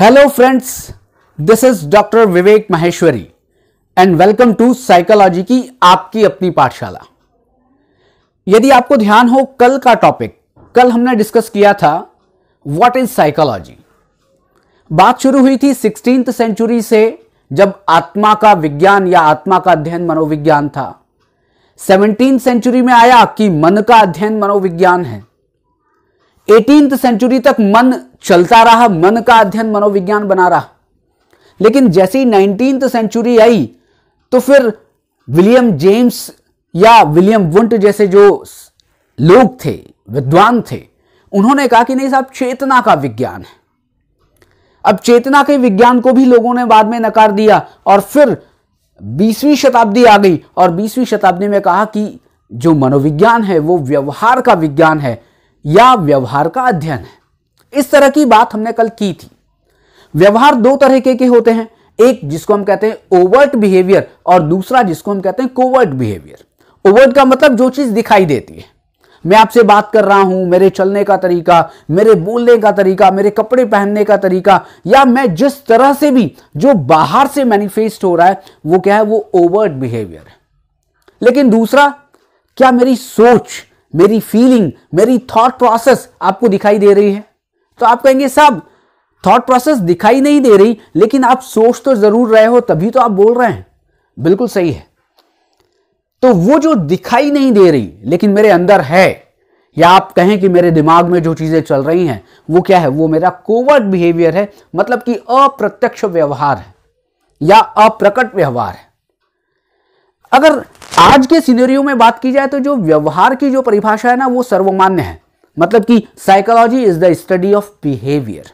hello friends this is doctor Vivek Maheshwari and welcome to psychology की आपकी अपनी पाठशाला यदि आपको ध्यान हो कल का टॉपिक कल हमने डिस्कस किया था व्हाट इज साइकोलॉजी बात शुरू हुई थी सिक्सटीन सेंचुरी से जब आत्मा का विज्ञान या आत्मा का अध्ययन मनोविज्ञान था सेवनटीन सेंचुरी में आया कि मन का अध्ययन मनोविज्ञान है एटीन सेंचुरी तक मन चलता रहा मन का अध्ययन मनोविज्ञान बना रहा लेकिन जैसी नाइनटीन सेंचुरी आई तो फिर विलियम जेम्स या विलियम वुंट जैसे जो लोग थे विद्वान थे उन्होंने कहा कि नहीं साहब चेतना का विज्ञान है अब चेतना के विज्ञान को भी लोगों ने बाद में नकार दिया और फिर 20वीं शताब्दी आ गई और 20वीं शताब्दी में कहा कि जो मनोविज्ञान है वो व्यवहार का विज्ञान है या व्यवहार का अध्ययन है इस तरह की बात हमने कल की थी व्यवहार दो तरह के, के होते हैं एक जिसको हम कहते हैं ओवर्ट बिहेवियर और दूसरा जिसको हम कहते हैं कोवर्ट बिहेवियर ओवर्ट का मतलब जो चीज दिखाई देती है मैं आपसे बात कर रहा हूं मेरे चलने का तरीका मेरे बोलने का तरीका मेरे कपड़े पहनने का तरीका या मैं जिस तरह से भी जो बाहर से मैनिफेस्ट हो रहा है वो क्या है वो ओवर्ट बिहेवियर है लेकिन दूसरा क्या मेरी सोच मेरी फीलिंग मेरी थॉट प्रोसेस आपको दिखाई दे रही है तो आप कहेंगे साहब थॉट प्रोसेस दिखाई नहीं दे रही लेकिन आप सोच तो जरूर रहे हो तभी तो आप बोल रहे हैं बिल्कुल सही है तो वो जो दिखाई नहीं दे रही लेकिन मेरे अंदर है या आप कहें कि मेरे दिमाग में जो चीजें चल रही हैं वो क्या है वो मेरा कोवर्ट बिहेवियर है मतलब कि अप्रत्यक्ष व्यवहार है या अप्रकट व्यवहार है अगर आज के सिनेरियो में बात की जाए तो जो व्यवहार की जो परिभाषा है ना वो सर्वमान्य है मतलब कि psychology is the study of behaviour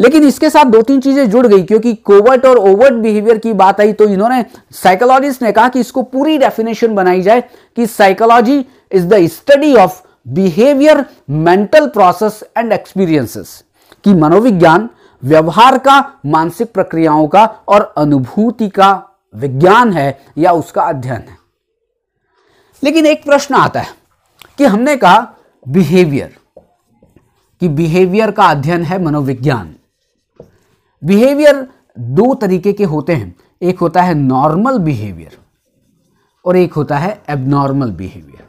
लेकिन इसके साथ दो तीन चीजें जुड़ गई क्योंकि कोवर्ट और ओवर्ट बिहेवियर की बात आई तो इन्होंने साइकोलॉजिस्ट ने कहा कि इसको पूरी डेफिनेशन बनाई जाए कि psychology is the study of behaviour mental process and experiences कि मनोविज्ञान व्यवहार का मानसिक प्रक्रियाओं का और अनुभूति का विज्ञान है या उसका अध्ययन है लेकिन एक प्रश्न आता है कि हमने कहा बिहेवियर कि बिहेवियर का अध्ययन है मनोविज्ञान बिहेवियर दो तरीके के होते हैं एक होता है नॉर्मल बिहेवियर और एक होता है एबनॉर्मल बिहेवियर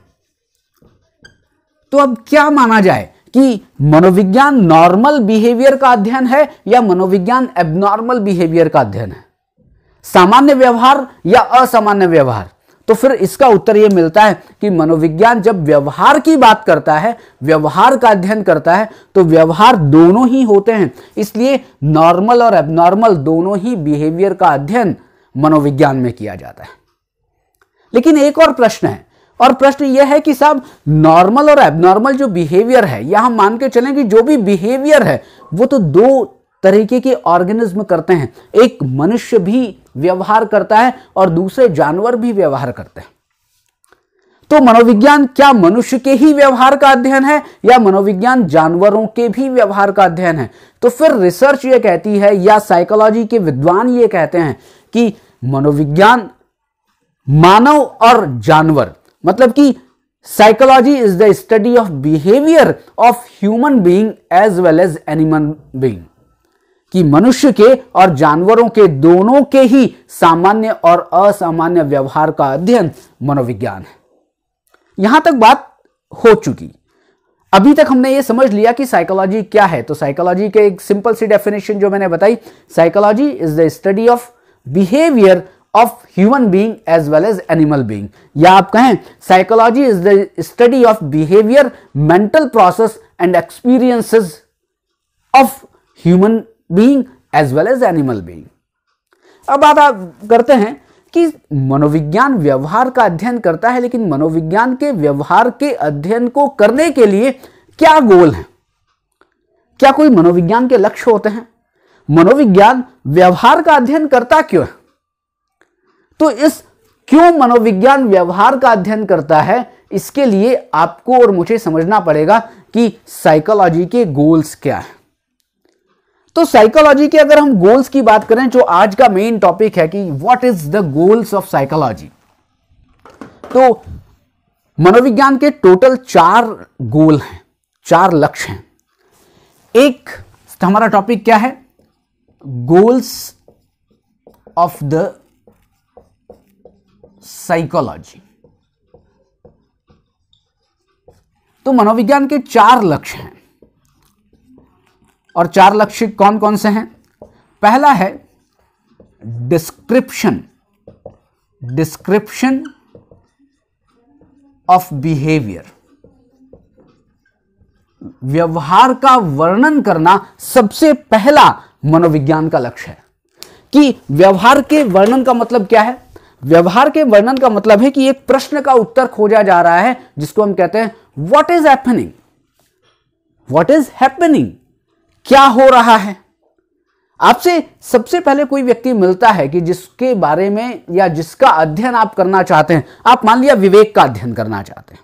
तो अब क्या माना जाए कि मनोविज्ञान नॉर्मल बिहेवियर का अध्ययन है या मनोविज्ञान एबनॉर्मल बिहेवियर का अध्ययन है सामान्य व्यवहार या असामान्य व्यवहार तो फिर इसका उत्तर यह मिलता है कि मनोविज्ञान जब व्यवहार की बात करता है व्यवहार का अध्ययन करता है तो व्यवहार दोनों ही होते हैं इसलिए नॉर्मल और एबनॉर्मल दोनों ही बिहेवियर का अध्ययन मनोविज्ञान में किया जाता है लेकिन एक और प्रश्न है और प्रश्न यह है कि साहब नॉर्मल और एबनॉर्मल जो बिहेवियर है या हम मान के चलें कि जो भी बिहेवियर है वो तो दो तरीके के ऑर्गेनिज्म करते हैं एक मनुष्य भी व्यवहार करता है और दूसरे जानवर भी व्यवहार करते हैं तो मनोविज्ञान क्या मनुष्य के ही व्यवहार का अध्ययन है या मनोविज्ञान जानवरों के भी व्यवहार का अध्ययन है तो फिर रिसर्च यह कहती है या साइकोलॉजी के विद्वान ये कहते हैं कि मनोविज्ञान मानव और जानवर मतलब कि psychology is the study of behaviour of human being as well as animal being कि मनुष्य के और जानवरों के दोनों के ही सामान्य और असामान्य व्यवहार का अध्ययन मनोविज्ञान है यहां तक बात हो चुकी अभी तक हमने ये समझ लिया कि साइकोलॉजी क्या है तो साइकोलॉजी के एक सिंपल सी डेफिनेशन जो मैंने बताई psychology is the study of behaviour of human being as well as animal being या आप कहें psychology is the study of behaviour mental process and experiences of human being as well as animal being अब बात आप करते हैं कि मनोविज्ञान व्यवहार का अध्ययन करता है लेकिन मनोविज्ञान के व्यवहार के अध्ययन को करने के लिए क्या गोल है क्या कोई मनोविज्ञान के लक्ष्य होते हैं मनोविज्ञान व्यवहार का अध्ययन करता क्यों है तो इस क्यों मनोविज्ञान व्यवहार का अध्ययन करता है इसके लिए आपको और मुझे समझना पड़ेगा कि साइकोलॉजी के गोल्स क्या है तो साइकोलॉजी के अगर हम गोल्स की बात करें जो आज का मेन टॉपिक है कि what is the goals of psychology तो मनोविज्ञान के टोटल चार गोल हैं चार लक्ष्य हैं एक हमारा टॉपिक क्या है गोल्स ऑफ द साइकोलॉजी तो मनोविज्ञान के चार लक्ष्य हैं और चार लक्ष्य कौन कौन से हैं पहला है डिस्क्रिप्शन डिस्क्रिप्शन ऑफ बिहेवियर व्यवहार का वर्णन करना सबसे पहला मनोविज्ञान का लक्ष्य है कि व्यवहार के वर्णन का मतलब क्या है व्यवहार के वर्णन का मतलब है कि एक प्रश्न का उत्तर खोजा जा रहा है जिसको हम कहते हैं what is happening what is happening क्या हो रहा है आपसे सबसे पहले कोई व्यक्ति मिलता है कि जिसके बारे में या जिसका अध्ययन आप करना चाहते हैं आप मान लिया विवेक का अध्ययन करना चाहते हैं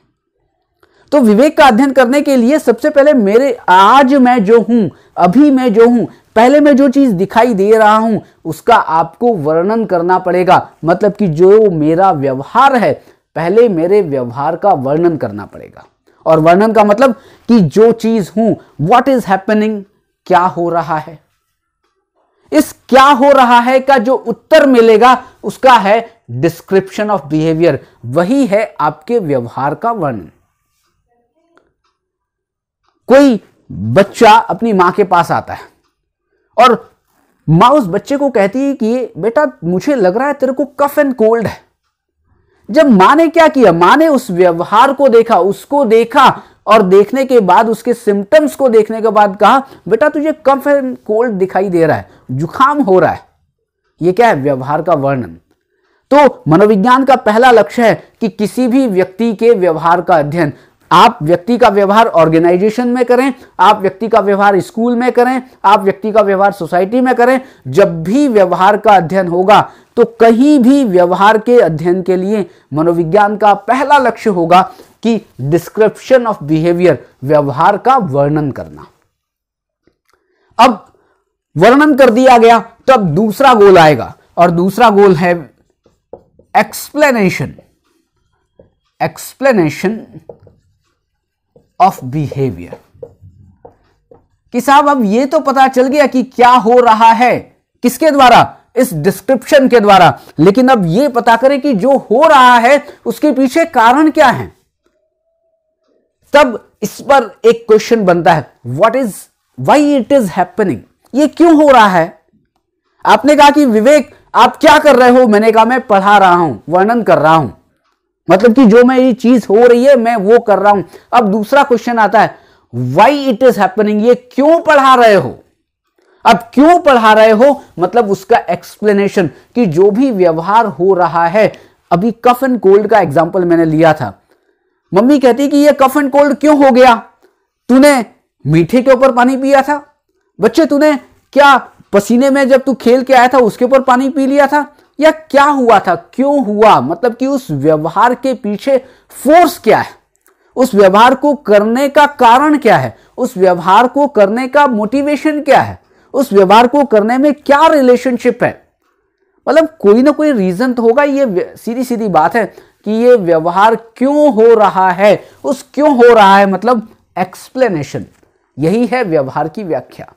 तो विवेक का अध्ययन करने के लिए सबसे पहले मेरे आज मैं जो हूं अभी मैं जो हूं पहले मैं जो चीज दिखाई दे रहा हूं उसका आपको वर्णन करना पड़ेगा मतलब कि जो मेरा व्यवहार है पहले मेरे व्यवहार का वर्णन करना पड़ेगा और वर्णन का मतलब कि जो चीज हूं व्हाट इज हैपनिंग क्या हो रहा है इस क्या हो रहा है का जो उत्तर मिलेगा उसका है डिस्क्रिप्शन ऑफ बिहेवियर वही है आपके व्यवहार का वर्णन कोई बच्चा अपनी मां के पास आता है और मां उस बच्चे को कहती है कि बेटा मुझे लग रहा है तेरे को कफ एंड कोल्ड है जब मां ने क्या किया मां ने उस व्यवहार को देखा उसको देखा और देखने के बाद उसके सिम्टम्स को देखने के बाद कहा बेटा तुझे कफ एंड कोल्ड दिखाई दे रहा है जुखाम हो रहा है यह क्या है व्यवहार का वर्णन तो मनोविज्ञान का पहला लक्ष्य है कि किसी भी व्यक्ति के व्यवहार का अध्ययन आप व्यक्ति का व्यवहार ऑर्गेनाइजेशन में करें आप व्यक्ति का व्यवहार स्कूल में करें आप व्यक्ति का व्यवहार सोसाइटी में करें जब भी व्यवहार का अध्ययन होगा तो कहीं भी व्यवहार के अध्ययन के लिए मनोविज्ञान का पहला लक्ष्य होगा कि डिस्क्रिप्शन ऑफ बिहेवियर व्यवहार का वर्णन करना अब वर्णन कर दिया गया तो अब दूसरा गोल आएगा और दूसरा गोल है एक्सप्लेनेशन एक्सप्लेनेशन ऑफ बिहेवियर कि साहब अब यह तो पता चल गया कि क्या हो रहा है किसके द्वारा इस डिस्क्रिप्शन के द्वारा लेकिन अब यह पता करें कि जो हो रहा है उसके पीछे कारण क्या है तब इस पर एक क्वेश्चन बनता है what is why it is happening ये क्यों हो रहा है आपने कहा कि विवेक आप क्या कर रहे हो मैंने कहा मैं पढ़ा रहा हूं वर्णन कर रहा हूं मतलब कि जो मैं ये चीज हो रही है मैं वो कर रहा हूं अब दूसरा क्वेश्चन आता है वाई इट इज हैपनिंग ये क्यों पढ़ा रहे हो अब क्यों पढ़ा रहे हो मतलब उसका एक्सप्लेनेशन कि जो भी व्यवहार हो रहा है अभी कफ एंड कोल्ड का एग्जाम्पल मैंने लिया था मम्मी कहती कि ये कफ एंड कोल्ड क्यों हो गया तूने मीठे के ऊपर पानी पिया था बच्चे तूने क्या पसीने में जब तू खेल के आया था उसके ऊपर पानी पी लिया था या क्या हुआ था क्यों हुआ मतलब कि उस व्यवहार के पीछे फोर्स क्या है उस व्यवहार को करने का कारण क्या है उस व्यवहार को करने का मोटिवेशन क्या है उस व्यवहार को करने में क्या रिलेशनशिप है मतलब कोई ना कोई रीजन तो होगा ये सीधी सीधी बात है कि ये व्यवहार क्यों हो रहा है उस क्यों हो रहा है मतलब एक्सप्लेनेशन यही है व्यवहार की व्याख्या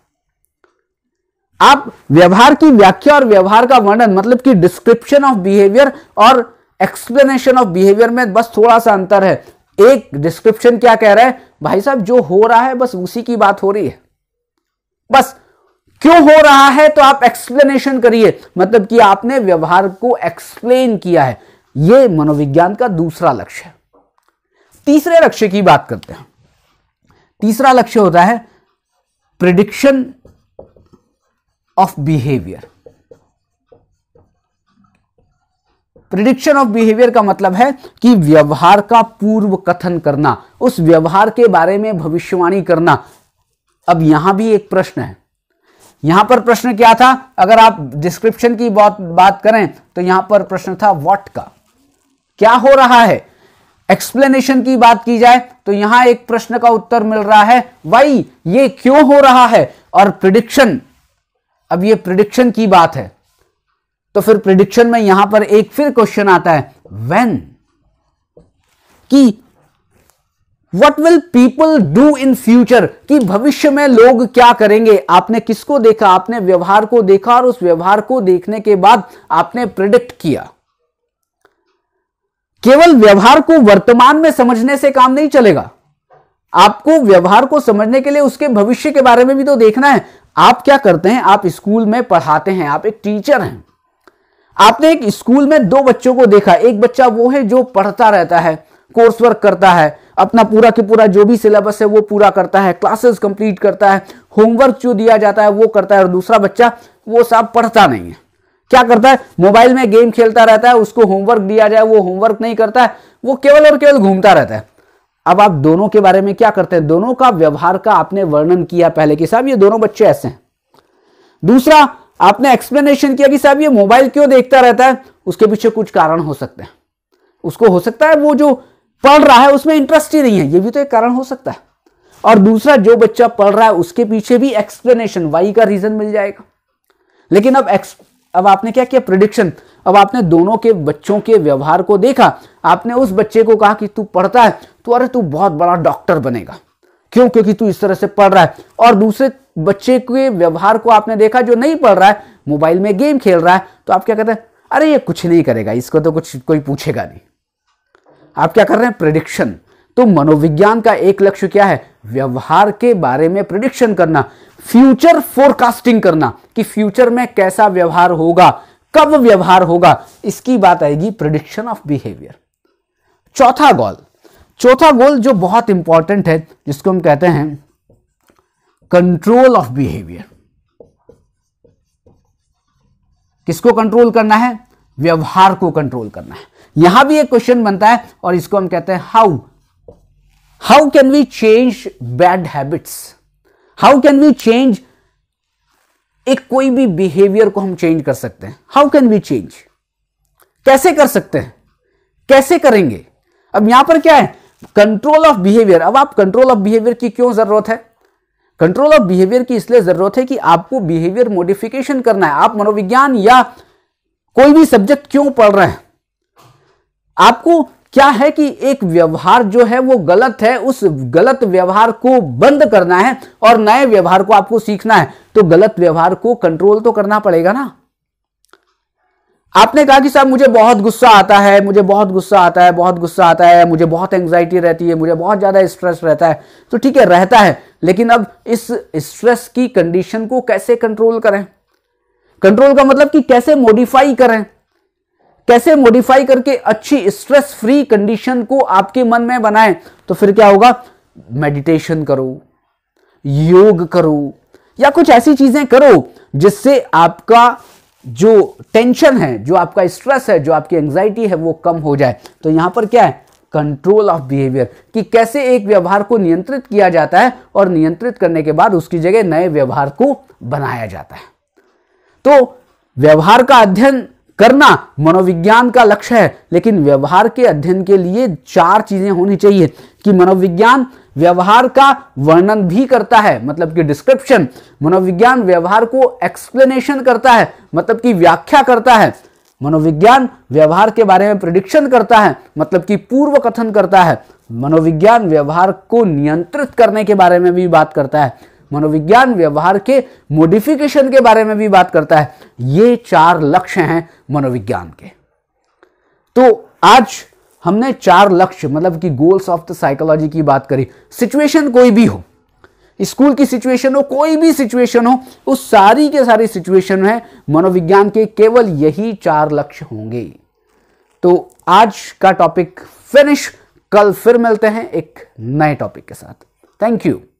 आप व्यवहार की व्याख्या और व्यवहार का वर्णन मतलब कि डिस्क्रिप्शन ऑफ बिहेवियर और एक्सप्लेनेशन ऑफ बिहेवियर में बस थोड़ा सा अंतर है एक डिस्क्रिप्शन क्या कह रहा है भाई साहब जो हो रहा है बस उसी की बात हो रही है बस क्यों हो रहा है तो आप एक्सप्लेनेशन करिए मतलब कि आपने व्यवहार को एक्सप्लेन किया है ये मनोविज्ञान का दूसरा लक्ष्य है तीसरे लक्ष्य की बात करते हैं तीसरा लक्ष्य होता है prediction of behaviour prediction of behaviour का मतलब है कि व्यवहार का पूर्व कथन करना उस व्यवहार के बारे में भविष्यवाणी करना अब यहां भी एक प्रश्न है यहां पर प्रश्न क्या था अगर आप डिस्क्रिप्शन की बात करें तो यहां पर प्रश्न था व्हाट का क्या हो रहा है एक्सप्लेनेशन की बात की जाए तो यहां एक प्रश्न का उत्तर मिल रहा है वाई ये क्यों हो रहा है और प्रिडिक्शन अब ये प्रिडिक्शन की बात है तो फिर प्रिडिक्शन में यहां पर एक फिर क्वेश्चन आता है व्हेन कि what will people do in future कि भविष्य में लोग क्या करेंगे आपने किसको देखा आपने व्यवहार को देखा और उस व्यवहार को देखने के बाद आपने प्रिडिक्ट किया केवल व्यवहार को वर्तमान में समझने से काम नहीं चलेगा आपको व्यवहार को समझने के लिए उसके भविष्य के बारे में भी तो देखना है आप क्या करते हैं आप स्कूल में पढ़ाते हैं आप एक टीचर हैं आपने एक स्कूल में दो बच्चों को देखा एक बच्चा वो है जो पढ़ता रहता है कोर्स वर्क करता है अपना पूरा के पूरा जो भी सिलेबस है वो पूरा करता है क्लासेस कंप्लीट करता है होमवर्क जो दिया जाता है वो करता है और दूसरा बच्चा वो साहब पढ़ता नहीं है क्या करता है मोबाइल में गेम खेलता रहता है उसको होमवर्क दिया जाए वो होमवर्क नहीं करता है वो केवल और केवल घूमता रहता है अब आप दोनों के बारे में क्या करते हैं दोनों का व्यवहार का आपने वर्णन किया पहले कि साहब ये दोनों बच्चे ऐसे हैं दूसरा आपने एक्सप्लेनेशन किया कि साहब ये मोबाइल क्यों देखता रहता है उसके पीछे कुछ कारण हो सकते हैं उसको हो सकता है वो जो पढ़ रहा है उसमें इंटरेस्ट ही नहीं है ये भी तो एक कारण हो सकता है और दूसरा जो बच्चा पढ़ रहा है उसके पीछे भी एक्सप्लेनेशन वाई का रीजन मिल जाएगा लेकिन अब अब आपने क्या किया प्रडिक्शन अब आपने दोनों के बच्चों के व्यवहार को देखा आपने उस बच्चे को कहा कि तू पढ़ता है तो अरे तू बहुत बड़ा डॉक्टर बनेगा क्यों क्योंकि तू इस तरह से पढ़ रहा है और दूसरे बच्चे के व्यवहार को आपने देखा जो नहीं पढ़ रहा है मोबाइल में गेम खेल रहा है तो आप क्या कहते हैं अरे ये कुछ नहीं करेगा इसको तो कुछ कोई पूछेगा नहीं आप क्या कर रहे हैं प्रडिक्शन तो मनोविज्ञान का एक लक्ष्य क्या है व्यवहार के बारे में प्रिडिक्शन करना फ्यूचर फोरकास्टिंग करना कि फ्यूचर में कैसा व्यवहार होगा कब व्यवहार होगा इसकी बात आएगी प्रिडिक्शन ऑफ बिहेवियर चौथा गोल चौथा गोल जो बहुत इंपॉर्टेंट है जिसको हम कहते हैं कंट्रोल ऑफ बिहेवियर किसको कंट्रोल करना है व्यवहार को कंट्रोल करना है यहां भी एक क्वेश्चन बनता है और इसको हम कहते हैं how how can we change bad habits how can we change एक कोई भी बिहेवियर को हम चेंज कर सकते हैं हाउ कैन वी चेंज कैसे कर सकते हैं कैसे करेंगे अब यहां पर क्या है कंट्रोल ऑफ बिहेवियर अब आप कंट्रोल ऑफ बिहेवियर की क्यों जरूरत है कंट्रोल ऑफ बिहेवियर की इसलिए जरूरत है कि आपको बिहेवियर मॉडिफिकेशन करना है आप मनोविज्ञान या कोई भी सब्जेक्ट क्यों पढ़ रहे हैं आपको क्या है कि एक व्यवहार जो है वो गलत है उस गलत व्यवहार को बंद करना है और नए व्यवहार को आपको सीखना है तो गलत व्यवहार को कंट्रोल तो करना पड़ेगा ना आपने कहा कि साहब मुझे बहुत गुस्सा आता है मुझे बहुत गुस्सा आता है बहुत गुस्सा आता है मुझे बहुत एंग्जाइटी रहती है मुझे बहुत ज़्यादा स्ट्रेस रहता है तो ठीक है रहता है लेकिन अब इस स्ट्रेस की कंडीशन को कैसे कंट्रोल करें कंट्रोल का मतलब कि कैसे मॉडिफाई करें कैसे मॉडिफाई करके अच्छी स्ट्रेस फ्री कंडीशन को आपके मन में बनाए तो फिर क्या होगा मेडिटेशन करो योग करो या कुछ ऐसी चीजें करो जिससे आपका जो टेंशन है जो आपका स्ट्रेस है जो आपकी एंग्जाइटी है वो कम हो जाए तो यहां पर क्या है कंट्रोल ऑफ बिहेवियर कि कैसे एक व्यवहार को नियंत्रित किया जाता है और नियंत्रित करने के बाद उसकी जगह नए व्यवहार को बनाया जाता है तो व्यवहार का अध्ययन करना मनोविज्ञान का लक्ष्य है लेकिन व्यवहार के अध्ययन के लिए चार चीजें होनी चाहिए कि मनोविज्ञान व्यवहार का वर्णन भी करता है मतलब कि डिस्क्रिप्शन मनोविज्ञान व्यवहार को एक्सप्लेनेशन करता है मतलब कि व्याख्या करता है मनोविज्ञान व्यवहार के बारे में प्रिडिक्शन करता है मतलब कि पूर्व कथन करता है मनोविज्ञान व्यवहार को नियंत्रित करने के बारे में भी बात करता है मनोविज्ञान व्यवहार के मोडिफिकेशन के बारे में भी बात करता है ये चार लक्ष्य हैं मनोविज्ञान के तो आज हमने चार लक्ष्य मतलब कि गोल्स ऑफ द साइकोलॉजी की बात करी सिचुएशन कोई भी हो स्कूल की सिचुएशन हो कोई भी सिचुएशन हो उस सारी के सारी सिचुएशन है मनोविज्ञान के केवल यही चार लक्ष्य होंगे तो आज का टॉपिक फिनिश कल फिर मिलते हैं एक नए टॉपिक के साथ थैंक यू